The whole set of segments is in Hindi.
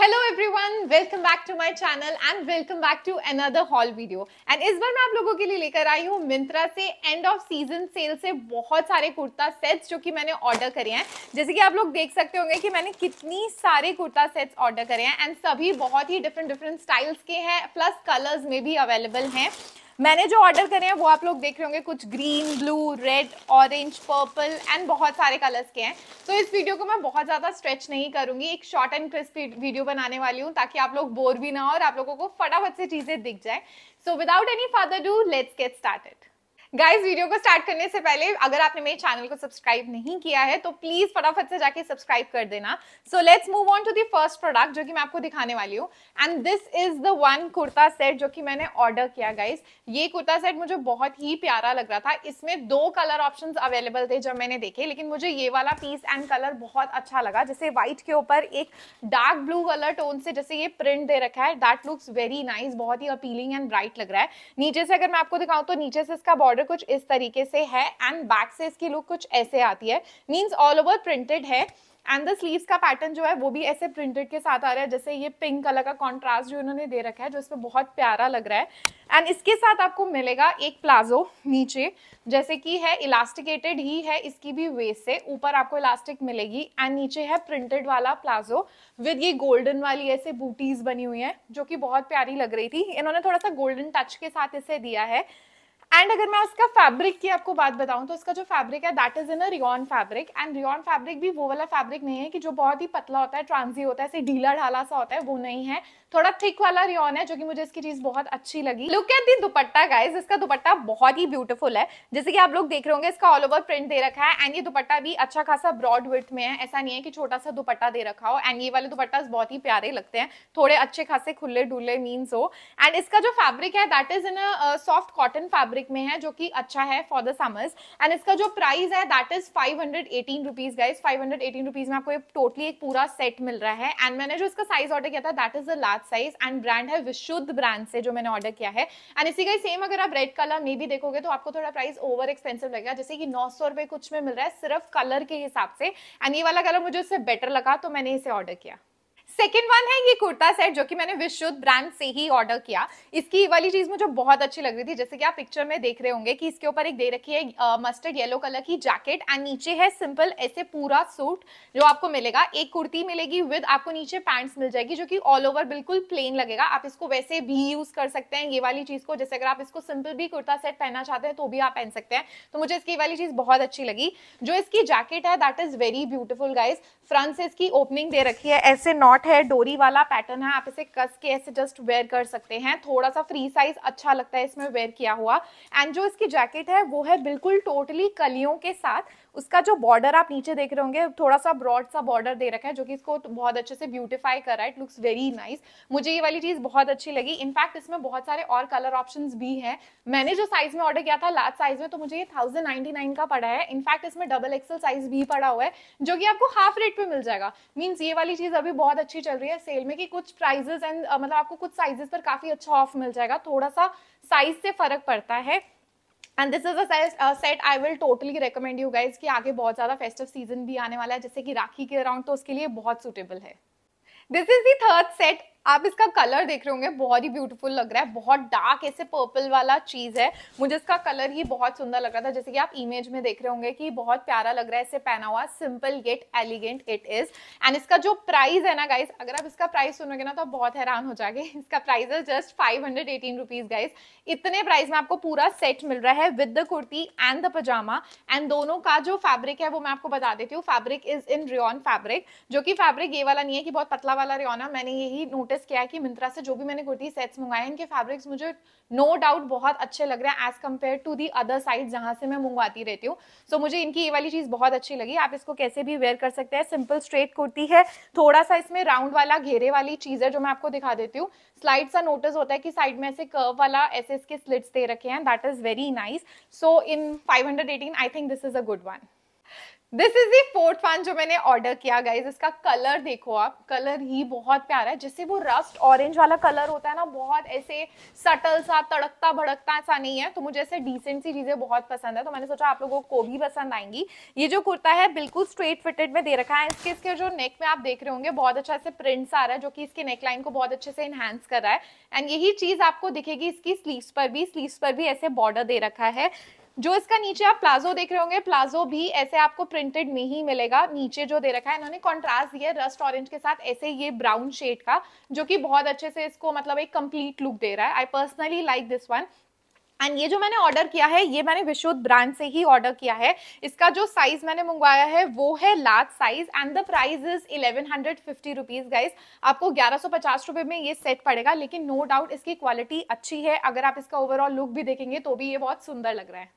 hello everyone welcome back to my channel and welcome back to another haul video and इस बार मैं आप लोगों के लिए लेकर आई हूँ मिंत्रा से एंड ऑफ सीजन सेल से बहुत सारे कुर्ता सेट्स जो कि मैंने ऑर्डर करे हैं जैसे कि आप लोग देख सकते होंगे कि मैंने कितनी सारे कुर्ता सेट्स ऑर्डर करे हैं एंड सभी बहुत ही डिफरेंट डिफरेंट स्टाइल्स के हैं प्लस कलर्स में भी अवेलेबल हैं मैंने जो ऑर्डर करे हैं वो आप लोग देख रहे होंगे कुछ green blue red orange purple and बहुत सारे कलर्स के हैं तो इस वीडियो को मैं बहुत ज़्यादा स्ट्रेच नहीं करूँगी एक शॉर्ट एंड क्रिस्प वीडियो बनाने वाली हूँ ताकि आप लोग बोर भी ना हो और आप लोगों को फटाफट से चीज़ें दिख जाए so without any further ado let's get started guys video को स्टार्ट करने से पहले अगर आपने मेरे चैनल को सब्सक्राइब नहीं किया है तो प्लीज फटाफट से जाके सब्सक्राइब कर देना so let's move on to the first product जो कि मैं आपको दिखाने वाली हूँ and this is the one kurta set जो कि मैंने ऑर्डर किया गाइस ये कुर्ता सेट मुझे बहुत ही प्यारा लग रहा था इसमें दो कलर ऑप्शन अवेलेबल थे जब मैंने देखे लेकिन मुझे ये वाला पीस एंड कलर बहुत अच्छा लगा जैसे व्हाइट के ऊपर एक डार्क ब्लू कलर टोन से जैसे ये प्रिंट दे रखा है दैट लुक्स वेरी नाइस बहुत ही अपीलिंग एंड ब्राइट लग रहा है नीचे से अगर मैं आपको दिखाऊँ तो नीचे से इसका बॉर्डर बॉर्डर कुछ इस तरीके से है एंड बैक से इसकी लुक कुछ ऐसे आती है मीन्स ऑल ओवर प्रिंटेड है एंड द स्लीव्स का पैटर्न जो है वो भी ऐसे प्रिंटेड के साथ आ रहा है जैसे ये पिंक कलर का कॉन्ट्रास्ट जो इन्होंने दे रखा है जो इसमें बहुत प्यारा लग रहा है एंड इसके साथ आपको मिलेगा एक प्लाजो नीचे जैसे कि है इलास्टिकेटेड ही है इसकी भी वेस्ट से ऊपर आपको इलास्टिक मिलेगी एंड नीचे है प्रिंटेड वाला प्लाजो विद ये गोल्डन वाली ऐसे बूटीज बनी हुई है जो कि बहुत प्यारी लग रही थी इन्होंने थोड़ा सा गोल्डन टच के साथ इसे दिया है एंड अगर मैं उसका फैब्रिक की आपको बात बताऊं तो इसका जो फैब्रिक है that is in a rayon fabric and rayon fabric भी वो वाला फैब्रिक नहीं है कि जो बहुत ही पतला होता है ट्रांजी होता है ऐसे ढीला ढाला सा होता है वो नहीं है थोड़ा थिक वाला रियॉन है जो कि मुझे इसकी चीज बहुत अच्छी लगी look at the dupatta guys इसका दुपट्टा बहुत ही ब्यूटीफुल है जैसे कि आप लोग देख रहे होंगे इसका ऑल ओवर प्रिंट दे रखा है एंड ये दुपट्टा भी अच्छा खासा ब्रॉड विथ में है ऐसा नहीं है कि छोटा सा दुपट्टा दे रखा हो एंड ये वाले दुपट्टा बहुत ही प्यारे लगते हैं थोड़े अच्छे खासे खुले डुले मीन्स हो एंड इसका जो फैब्रिक है that is in soft cotton fabric fabric में है जो कि अच्छा है फॉर द समर्स एंड इसका जो प्राइस है that is five hundred eighteen rupees guys five hundred eighteen rupees में आपको एक टोटली एक पूरा सेट मिल रहा है एंड मैंने जो इसका साइज ऑर्डर किया था that is the large size and brand है विशुद्ध ब्रांड से जो मैंने ऑर्डर किया है एंड इसी का सेम अगर आप रेड कलर में भी देखोगे तो आपको थोड़ा प्राइस ओवर एक्सपेंसिव लगेगा जैसे कि नौ सौ रुपए कुछ में मिल रहा है सिर्फ कलर के हिसाब से एंड ये वाला कलर मुझे उससे बेटर लगा तो मैंने इसे ऑर्डर किया सेकेंड वन है ये कुर्ता सेट जो कि मैंने विशुद्ध ब्रांड से ही ऑर्डर किया इसकी वाली चीज मुझे बहुत अच्छी लग रही थी जैसे कि आप पिक्चर में देख रहे होंगे कि इसके ऊपर एक दे रखी है मस्टर्ड येलो कलर की जैकेट एंड नीचे है सिंपल ऐसे पूरा सूट जो आपको मिलेगा एक कुर्ती मिलेगी विद आपको नीचे पैंट्स मिल जाएगी जो कि ऑल ओवर बिल्कुल प्लेन लगेगा आप इसको वैसे भी यूज कर सकते हैं ये वाली चीज को जैसे अगर आप इसको सिंपल भी कुर्ता सेट पहनना चाहते हैं तो भी आप पहन सकते हैं तो मुझे इसकी वाली चीज बहुत अच्छी लगी जो इसकी जैकेट है that is very beautiful guys front से इसकी ओपनिंग दे रखी है ऐसे नॉट है डोरी वाला पैटर्न है आप इसे कस के ऐसे जस्ट वेयर कर सकते हैं थोड़ा सा फ्री साइज अच्छा लगता है इसमें वेयर किया हुआ एंड जो इसकी जैकेट है वो है बिल्कुल टोटली कलियों के साथ उसका जो बॉर्डर आप नीचे देख रहे होंगे थोड़ा सा ब्रॉड सा बॉर्डर दे रखा है जो कि इसको बहुत अच्छे से ब्यूटिफाई रहा है इट लुक्स वेरी नाइस मुझे ये वाली चीज़ बहुत अच्छी लगी इनफैक्ट इसमें बहुत सारे और कलर ऑप्शन भी है मैंने जो साइज में ऑर्डर किया था लार्ज साइज में तो मुझे ये थाउजेंड का पड़ा है इनफैक्ट इसमें डबल एक्सल साइज भी पड़ा हुआ है जो कि आपको हाफ रेट पे मिल जाएगा मीन्स ये वाली चीज़ अभी बहुत अच्छी चल रही है सेल में कि कुछ प्राइजेस एंड मतलब आपको कुछ साइजेस पर काफ़ी अच्छा ऑफ मिल जाएगा थोड़ा सा साइज से फर्क पड़ता है and this is a set I will totally recommend you guys कि आगे बहुत ज़्यादा फेस्टिव सीजन भी आने वाला है जैसे कि राखी के अराउंड तो उसके लिए बहुत सुटेबल है this is the third set आप इसका कलर देख रहे होंगे बहुत ही ब्यूटीफुल लग रहा है बहुत डार्क ऐसे पर्पल वाला चीज़ है मुझे इसका कलर ही बहुत सुंदर लग रहा था जैसे कि आप इमेज में देख रहे होंगे कि बहुत प्यारा लग रहा है इसे पहना हुआ simple yet elegant it is and इसका जो प्राइस है ना गाइज अगर आप इसका प्राइस सुनोगे ना तो आप बहुत हैरान हो जाएंगे इसका प्राइस है just five hundred eighteen rupees guys इतने प्राइस में आपको पूरा सेट मिल रहा है with the kurti and the pyjama and दोनों का जो फैब्रिक है वो मैं आपको बता देती हूँ fabric is in rayon fabric जो कि फैब्रिक ये वाला नहीं है कि बहुत पतला वाला रियॉन है मैंने यही नोटिस सजेस्ट किया कि मिंत्रा से जो भी मैंने कुर्ती सेट्स मंगाए इनके फैब्रिक्स मुझे नो no डाउट बहुत अच्छे लग रहे हैं as compare to the other side जहाँ से मैं मंगवाती रहती हूँ सो so, मुझे इनकी ये वाली चीज़ बहुत अच्छी लगी आप इसको कैसे भी वेयर कर सकते हैं सिंपल स्ट्रेट कुर्ती है थोड़ा सा इसमें राउंड वाला घेरे वाली चीज़ है जो मैं आपको दिखा देती हूँ स्लाइड सा नोटिस होता है कि साइड में ऐसे कर्व वाला ऐसे इसके स्लिट्स दे रखे हैं that is very nice so in five I think this is a good one this is the fourth fan जो मैंने ऑर्डर किया गाइज इसका कलर देखो आप कलर ही बहुत प्यारा है जैसे वो रस्ट ऑरेंज वाला कलर होता है ना बहुत ऐसे सटल सा तड़कता भड़कता ऐसा नहीं है तो मुझे ऐसे डिसेंट सी चीज़ें बहुत पसंद है तो मैंने सोचा आप लोगों को भी पसंद आएंगी ये जो कुर्ता है बिल्कुल स्ट्रेट फिटेड में दे रखा है इसके इसके जो नेक में आप देख रहे होंगे बहुत अच्छा से प्रिंट्स आ रहा है जो कि इसके नेक लाइन को बहुत अच्छे से इन्हांस कर रहा है एंड यही चीज़ आपको दिखेगी इसकी स्लीव पर भी स्लीव पर भी ऐसे बॉर्डर दे रखा है जो इसका नीचे आप प्लाजो देख रहे होंगे प्लाजो भी ऐसे आपको प्रिंटेड में ही मिलेगा नीचे जो दे रखा है इन्होंने कॉन्ट्रास्ट दिया रस्ट ऑरेंज के साथ ऐसे ये ब्राउन शेड का जो कि बहुत अच्छे से इसको मतलब एक कंप्लीट लुक दे रहा है I personally like this one and ये जो मैंने ऑर्डर किया है ये मैंने विशुद्ध ब्रांड से ही ऑर्डर किया है इसका जो साइज मैंने मंगवाया है वो है large size and the price is eleven hundred fifty rupees guys आपको ग्यारह सौ पचास रुपये में ये सेट पड़ेगा लेकिन नो no डाउट इसकी क्वालिटी अच्छी है अगर आप इसका ओवरऑल लुक भी देखेंगे तो भी ये बहुत सुंदर लग रहा है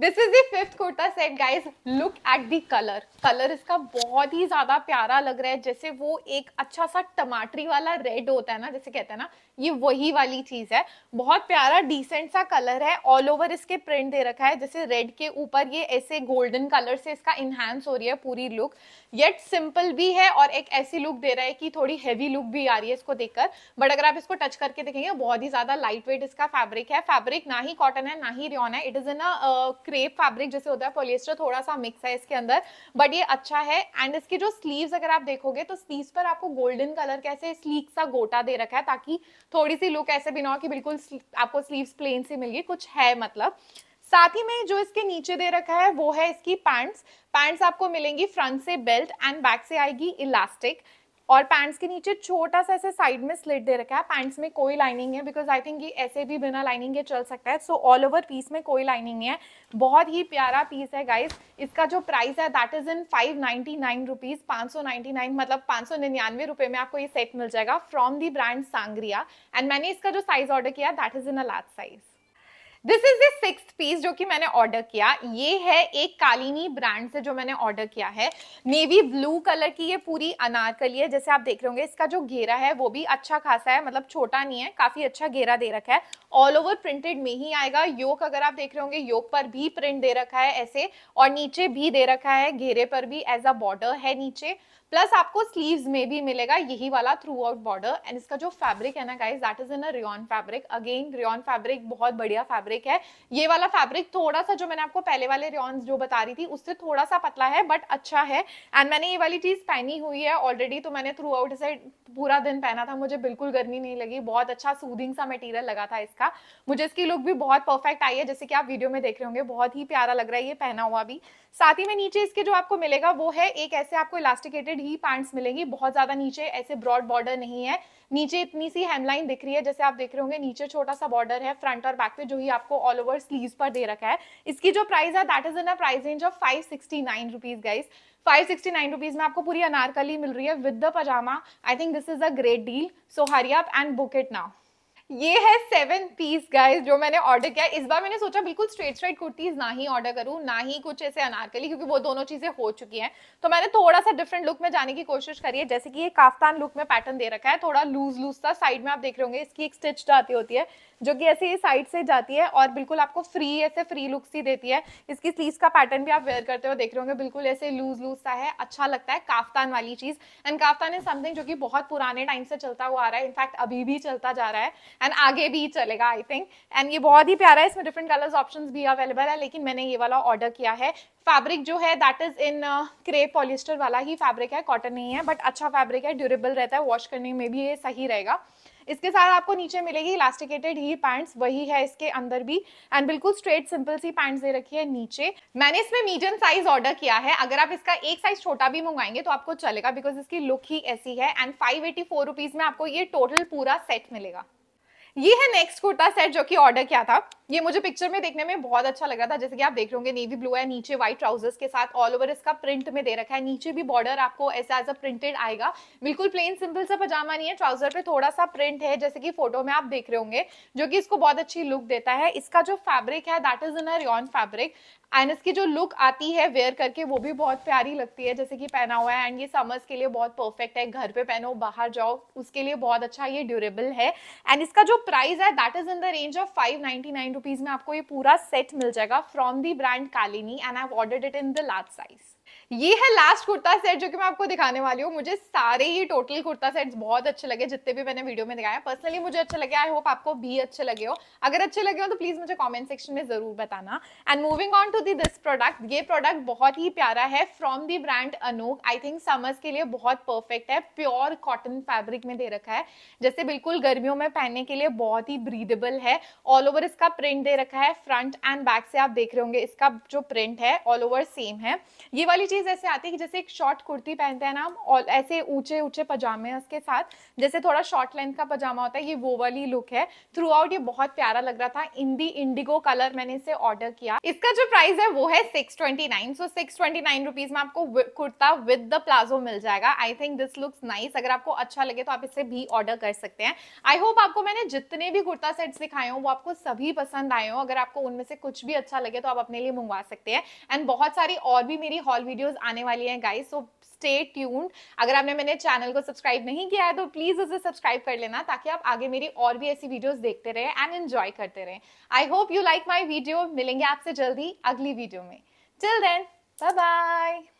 दिस इज दिफ्थ fifth kurta set guys look at the colour colour इसका बहुत ही ज्यादा प्यारा लग रहा है जैसे वो एक अच्छा सा टमाटरी वाला रेड होता है ना जैसे कहते हैं ना ये वही वाली चीज है बहुत प्यारा डिसेंट सा कलर है ऑल ओवर इसके प्रिंट दे रखा है जैसे रेड के ऊपर ये ऐसे गोल्डन कलर से इसका इनहेंस हो रही है पूरी लुक येट सिंपल भी है और एक ऐसी लुक दे रहा है कि थोड़ी हैवी लुक भी आ रही है इसको देखकर बट अगर आप इसको टच करके देखेंगे बहुत ही ज्यादा लाइट वेट इसका फैब्रिक है फैब्रिक ना ही कॉटन है ना ही रियोन है it is in a crepe fabric जैसे होता है पोलिएस्टर थोड़ा सा मिक्स है इसके अंदर बट ये अच्छा है एंड इसके जो स्लीव्स अगर आप देखोगे तो स्लीव्स पर आपको गोल्डन कलर कैसे स्लीक सा गोटा दे रखा है ताकि थोड़ी सी लुक ऐसे भी ना हो कि बिल्कुल आपको स्लीव्स प्लेन से मिल गई कुछ है मतलब साथ ही में जो इसके नीचे दे रखा है वो है इसकी पैंट्स पैंट्स आपको मिलेंगी फ्रंट से बेल्ट एंड बैक से आएगी इलास्टिक और पैंट्स के नीचे छोटा सा ऐसे साइड में स्लिट दे रखा है पैंट्स में कोई लाइनिंग है बिकॉज आई थिंक ये ऐसे भी बिना लाइनिंग के चल सकता है सो ऑल ओवर पीस में कोई लाइनिंग नहीं है बहुत ही प्यारा पीस है गाइज इसका जो प्राइस है that is in five ninety nine rupees पाँच सौ नाइनटी नाइन मतलब पाँच सौ निन्यानवे रुपये में आपको ये सेट मिल जाएगा from the brand Sangria and मैंने इसका जो साइज ऑर्डर किया that is in a large size this is the six piece जो कि मैंने ऑर्डर किया ये है एक कालीनी ब्रांड से जो मैंने ऑर्डर किया है नेवी ब्लू कलर की ये पूरी अनारकली है जैसे आप देख रहे होंगे इसका जो घेरा है वो भी अच्छा खासा है मतलब छोटा नहीं है काफी अच्छा घेरा दे रखा है ऑल ओवर प्रिंटेड में ही आएगा योक अगर आप देख रहे होंगे योक पर भी प्रिंट दे रखा है ऐसे और नीचे भी दे रखा है घेरे पर भी एज अ बॉर्डर है नीचे प्लस आपको स्लीव्स में भी मिलेगा यही वाला थ्रू आउट बॉर्डर एंड इसका जो फैब्रिक है ना guys that is in a rayon fabric again rayon fabric बहुत बढ़िया फैब्रिक है ये वाला वाला फैब्रिक थोड़ा सा जो मैंने आपको पहले वाले रियॉन्स जो बता रही थी उससे थोड़ा सा पतला है बट अच्छा है एंड मैंने ये वाली चीज़ पहनी हुई है ऑलरेडी तो मैंने थ्रू आउट इसे पूरा दिन पहना था मुझे बिल्कुल गर्मी नहीं लगी बहुत अच्छा सूदिंग सा मटेरियल लगा था इसका मुझे इसकी लुक भी बहुत परफेक्ट आई है जैसे कि आप वीडियो में देख रहे होंगे बहुत ही प्यारा लग रहा है ये पहना हुआ भी साथ ही में नीचे इसके जो आपको मिलेगा वो है एक ऐसे आपको इलास्टिकेटेड ही पैंट्स मिलेंगी बहुत ज़्यादा नीचे ऐसे ब्रॉड बॉर्डर नहीं है नीचे इतनी सी हेमलाइन दिख रही है जैसे आप देख रहे होंगे नीचे छोटा सा बॉर्डर है फ्रंट और बैक पे जो ही आपको ऑल ओवर स्लीव पर दे रखा है इसकी जो प्राइस है that is in price range of five sixty nine rupees guys five sixty nine rupees में आपको पूरी अनारकली मिल रही है with the pyjama I think this is a great deal so hurry up and book it now ये है सेवन पीस गाइस जो मैंने ऑर्डर किया इस बार मैंने सोचा बिल्कुल स्ट्रेट स्ट्रेट कुर्तीज ना ही ऑर्डर करूँ ना ही कुछ ऐसे अनारकली क्योंकि वो दोनों चीज़ें हो चुकी हैं तो मैंने थोड़ा सा डिफरेंट लुक में जाने की कोशिश करी है जैसे कि ये काफ्तान लुक में पैटर्न दे रखा है थोड़ा लूज लूज था साइड में आप देख रहे होंगे इसकी एक स्टिच जाती होती है जो कि ऐसे ये साइड से जाती है और बिल्कुल आपको फ्री ऐसे फ्री लुक्स ही देती है इसकी स्लीव का पैटर्न भी आप वेयर करते हुए देख रहे होंगे बिल्कुल ऐसे लूज लूज सा है अच्छा लगता है काफ्तान वाली चीज़ एंड काफ्तान इज समथिंग जो कि बहुत पुराने टाइम से चलता हुआ आ रहा है इनफैक्ट अभी भी चलता जा रहा है एंड आगे भी चलेगा आई थिंक एंड ये बहुत ही प्यारा है इसमें डिफरेंट कलर्स ऑप्शंस भी अवेलेबल है लेकिन मैंने ये वाला ऑर्डर किया है फैब्रिक जो है that is in crepe polyester वाला ही फैब्रिक है कॉटन नहीं है बट अच्छा फैब्रिक है ड्यूरेबल रहता है वॉश करने में भी ये सही रहेगा इसके साथ आपको नीचे मिलेगी इलास्टिकेटेड ही पैंट्स वही है इसके अंदर भी एंड बिल्कुल स्ट्रेट सिंपल सी पैंट्स दे रखी है नीचे मैंने इसमें मीडियम साइज ऑर्डर किया है अगर आप इसका एक साइज छोटा भी मंगाएंगे तो आपको चलेगा बिकॉज इसकी लुक ही ऐसी है and five eighty four rupees में आपको ये टोटल पूरा सेट मिलेगा ये है नेक्स्ट कुर्ता सेट जो कि ऑर्डर किया था ये मुझे पिक्चर में देखने में बहुत अच्छा लग रहा था जैसे कि आप देख रहे होंगे नेवी ब्लू है नीचे व्हाइट ट्राउजर्स के साथ ऑल ओवर इसका प्रिंट में दे रखा है नीचे भी बॉर्डर आपको ऐसा एज अ प्रिंटेड आएगा बिल्कुल प्लेन सिंपल सा पजामा नहीं है ट्राउजर पे थोड़ा सा प्रिंट है जैसे कि फोटो में आप देख रहे होंगे जो कि इसको बहुत अच्छी लुक देता है इसका जो फैब्रिक है that is in a rayon fabric and इसकी जो लुक आती है वेयर करके वो भी बहुत प्यारी लगती है जैसे कि पहना हुआ है एंड ये समर्स के लिए बहुत परफेक्ट है घर पे पहनो बाहर जाओ उसके लिए बहुत अच्छा ये ड्यूरेबल है एंड इसका जो प्राइस है that is in the range of five ninety nine rupees में आपको ये पूरा सेट मिल जाएगा from the brand Kalini and I order it in the large size ये है लास्ट कुर्ता सेट जो कि मैं आपको दिखाने वाली हूँ मुझे सारे ही टोटल कुर्ता सेट्स बहुत अच्छे लगे जितने भी मैंने वीडियो में दिखाया पर्सनली मुझे अच्छे लगे आई होप आपको भी अच्छे लगे हो अगर अच्छे लगे हो तो प्लीज़ मुझे कॉमेंट सेक्शन में ज़रूर बताना and moving on to the this product ये प्रोडक्ट बहुत ही प्यारा है from the brand Anouk I think summers के लिए बहुत परफेक्ट है प्योर कॉटन फैब्रिक में दे रखा है जैसे बिल्कुल गर्मियों में पहनने के लिए बहुत ही ब्रीदेबल है ऑल ओवर इसका प्रिंट दे रखा है फ्रंट एंड बैक से आप देख रहे होंगे इसका जो प्रिंट है ऑल ओवर सेम है ये वाली चीज़ चीज ऐसे आती है कि जैसे एक शॉर्ट कुर्ती पहनते हैं ना हम और ऐसे ऊंचे ऊंचे पजामे उसके साथ जैसे थोड़ा शॉर्ट लेंथ का पजामा होता है ये वो वाली लुक है थ्रू आउट ये बहुत प्यारा लग रहा था इन दी इंडिगो कलर मैंने इसे ऑर्डर किया इसका जो प्राइस है वो है six twenty nine so six twenty nine rupees में आपको कुर्ता विद द प्लाजो मिल जाएगा I think this looks nice अगर आपको अच्छा लगे तो आप इसे भी ऑर्डर कर सकते हैं आई होप आपको मैंने जितने भी कुर्ता सेट्स दिखाए हो वो आपको सभी पसंद आए हो अगर आपको उनमें से कुछ भी अच्छा लगे तो आप अपने लिए मंगवा सकते हैं एंड बहुत सारी और भी मेरी हॉल वीडियो वीडियोस आने वाली हैं गाइस सो स्टे ट्यून्ड अगर आपने मेरे चैनल को सब्सक्राइब नहीं किया है तो प्लीज़ उसे सब्सक्राइब कर लेना ताकि आप आगे मेरी और भी ऐसी वीडियोस देखते रहे एंड एंजॉय करते रहे I hope you like my video मिलेंगे आपसे जल्दी अगली वीडियो में टिल देन बाय बाय